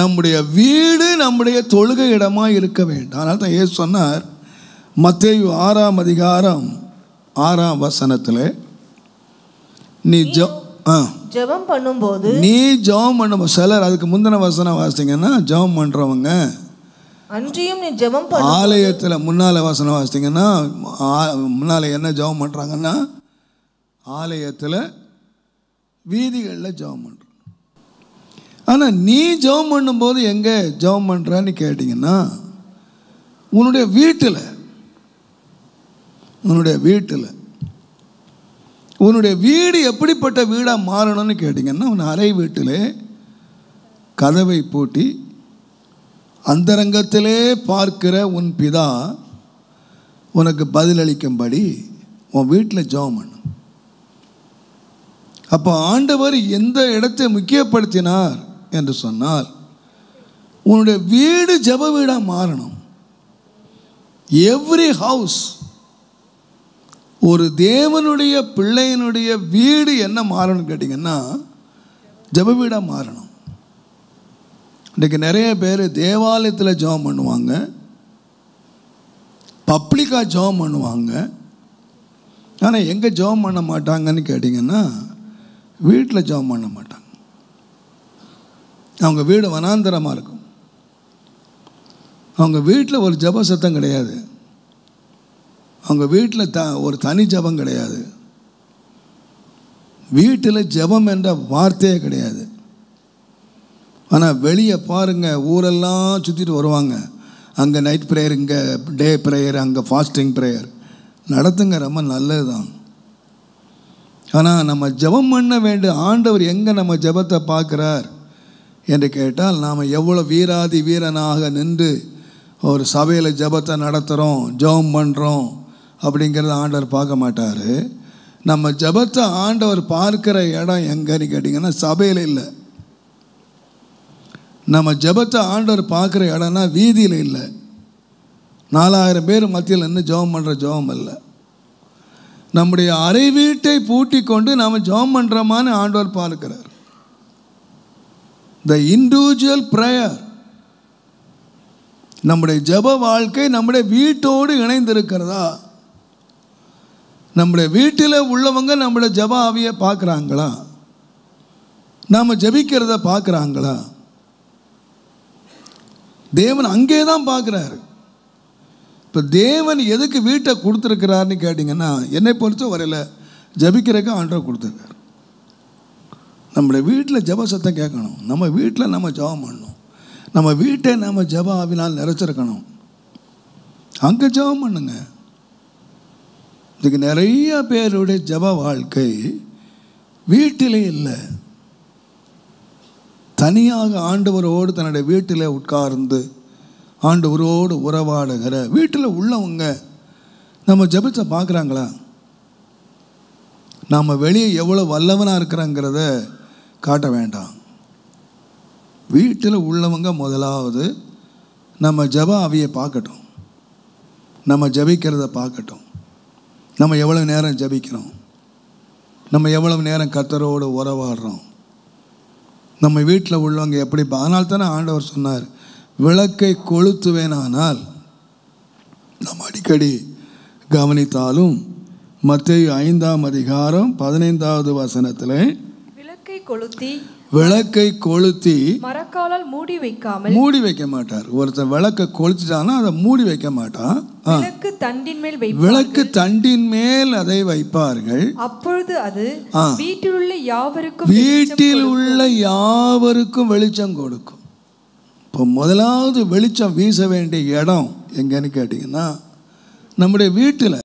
நம்முடைய வீடு நம்முடைய தொழுகை இடமாக இருக்க வேண்டும் அதனால் தான் ஏ சொன்னார் மத்தேயு ஆறாம் அதிகாரம் ஆறாம் வசனத்தில் நீ ஜோ ஆ ஜபம் பண்ணும்போது நீ ஜபம் பண்ணும் சிலர் அதுக்கு முந்தின வசனம் வாசித்தீங்கன்னா ஜபம் பண்ணுறவங்க அன்றியும் நீ ஜபம் ஆலயத்தில் முன்னால் வசனம் வாசித்தீங்கன்னா முன்னால் என்ன ஜபம் பண்ணுறாங்கன்னா ஆலயத்தில் வீதிகளில் ஜபம் பண்ணுறாங்க ஆனால் நீ ஜெபம் பண்ணும்போது எங்கே ஜெபம் பண்ணுறான்னு கேட்டிங்கன்னா உன்னுடைய வீட்டில் உன்னுடைய வீட்டில் உன்னுடைய வீடு எப்படிப்பட்ட வீடாக மாறணும்னு கேட்டிங்கன்னா உன் அறை வீட்டிலே கதவை பூட்டி அந்தரங்கத்திலே பார்க்கிற உன் பிதா உனக்கு பதிலளிக்கும்படி உன் வீட்டில் ஜெபம் பண்ணும் அப்போ ஆண்டவர் எந்த இடத்தை முக்கியப்படுத்தினார் என்று சொன்னால் உன்னுடைய வீடு ஜப வீடாக மாறணும் எவ்ரி ஹவுஸ் ஒரு தேவனுடைய பிள்ளையினுடைய வீடு என்ன மாறணும் கேட்டிங்கன்னா ஜப வீடாக மாறணும் இன்றைக்கு நிறைய பேர் தேவாலயத்தில் ஜபம் பண்ணுவாங்க பப்ளிக்காக ஜபம் பண்ணுவாங்க ஆனால் எங்கே ஜபம் பண்ண மாட்டாங்கன்னு கேட்டிங்கன்னா வீட்டில் ஜபம் பண்ண மாட்டாங்க அவங்க வீடு வனாந்தரமாக இருக்கும் அவங்க வீட்டில் ஒரு ஜப சத்தம் கிடையாது அவங்க வீட்டில் த ஒரு தனி ஜபம் கிடையாது வீட்டில் ஜபம் என்ற வார்த்தையே கிடையாது ஆனால் வெளியே பாருங்கள் ஊரெல்லாம் சுற்றிட்டு வருவாங்க அங்கே நைட் ப்ரேயர் இங்கே டே ப்ரேயர் அங்கே ஃபாஸ்டிங் ப்ரேயர் நடத்துங்க ரொம்ப நல்லது தான் ஆனால் நம்ம ஜபம் பண்ண வேண்டிய ஆண்டவர் எங்கே நம்ம ஜபத்தை பார்க்குறார் என்று கேட்டால் நாம் எவ்வளோ வீராதி வீரனாக நின்று ஒரு சபையில் ஜபத்தை நடத்துகிறோம் ஜபம் பண்ணுறோம் அப்படிங்கிறத ஆண்டவர் பார்க்க மாட்டார் நம்ம ஜபத்தை ஆண்டவர் பார்க்குற இடம் எங்கேன்னு கேட்டிங்கன்னா சபையில் இல்லை நம்ம ஜபத்தை ஆண்டவர் பார்க்குற இடம்னா வீதியில் இல்லை நாலாயிரம் பேர் மத்தியில் நின்று ஜபம் பண்ணுற ஜபம் இல்லை நம்முடைய அறை வீட்டை பூட்டி கொண்டு நாம் ஜபம் பண்ணுறோமான்னு ஆண்டவர் பார்க்குறார் த இண்டிவிஜுவல் ப்ரேயர் நம்முடைய ஜப வாழ்க்கை நம்முடைய வீட்டோடு இணைந்திருக்கிறதா நம்முடைய வீட்டில் உள்ளவங்க நம்மளை ஜப ஆவியை பார்க்குறாங்களா நாம் ஜபிக்கிறத பார்க்குறாங்களா தேவன் அங்கே தான் பார்க்குறாரு இப்போ தேவன் எதுக்கு வீட்டை கொடுத்துருக்கிறாருன்னு கேட்டிங்கன்னா என்னை பொறுத்த வரையில் ஜபிக்கிறதுக்கு ஆண்டரை கொடுத்துருக்காரு நம்மளை வீட்டில் ஜப சத்தம் கேட்கணும் நம்ம வீட்டில் நம்ம ஜபம் பண்ணணும் நம்ம வீட்டை நம்ம ஜப ஆவினால் நிறைச்சிருக்கணும் அங்கே ஜபம் பண்ணுங்க இதுக்கு நிறைய பேருடைய ஜப வாழ்க்கை வீட்டிலே இல்லை தனியாக ஆண்டவரோடு தன்னுடைய வீட்டில் உட்கார்ந்து ஆண்டவரோடு உறவாடுகிற வீட்டில் உள்ளவங்க நம்ம ஜபத்தை பார்க்குறாங்களா நாம் வெளியே எவ்வளோ வல்லவனாக இருக்கிறாங்கிறத காட்ட வேண்டாம் வீட்டில் உள்ளவங்க முதலாவது நம்ம ஜப அவையை பார்க்கட்டும் நம்ம ஜபிக்கிறத பார்க்கட்டும் நம்ம எவ்வளவு நேரம் ஜபிக்கிறோம் நம்ம எவ்வளவு நேரம் கத்தரோடு உறவாடுறோம் நம்ம வீட்டில் உள்ளவங்க எப்படி அதனால்தானே தானே ஆண்டவர் சொன்னார் விளக்கை கொளுத்துவேனானால் நம்ம அடிக்கடி கவனித்தாலும் மற்ற ஐந்தாம் அதிகாரம் பதினைந்தாவது வசனத்தில் விளக்கை கொளுத்தி விளக்கை கொளுத்தி மரக்காலால் மூடி வைக்காமல் மூடி வைக்க மாட்டார் ஒருத்தர் விளக்க கொளுத்திட்டானா அதை மூடி வைக்க மாட்டான் விளக்கு தண்டின் மேல் விளக்கு தண்டின் மேல் அதை வைப்பார்கள் அப்பொழுது அது வீட்டில் உள்ள யாவருக்கும் வீட்டில் உள்ள யாவருக்கும் வெளிச்சம் கொடுக்கும் இப்போ முதலாவது வெளிச்சம் வீச வேண்டிய இடம் எங்கன்னு கேட்டிங்கன்னா நம்முடைய வீட்டில்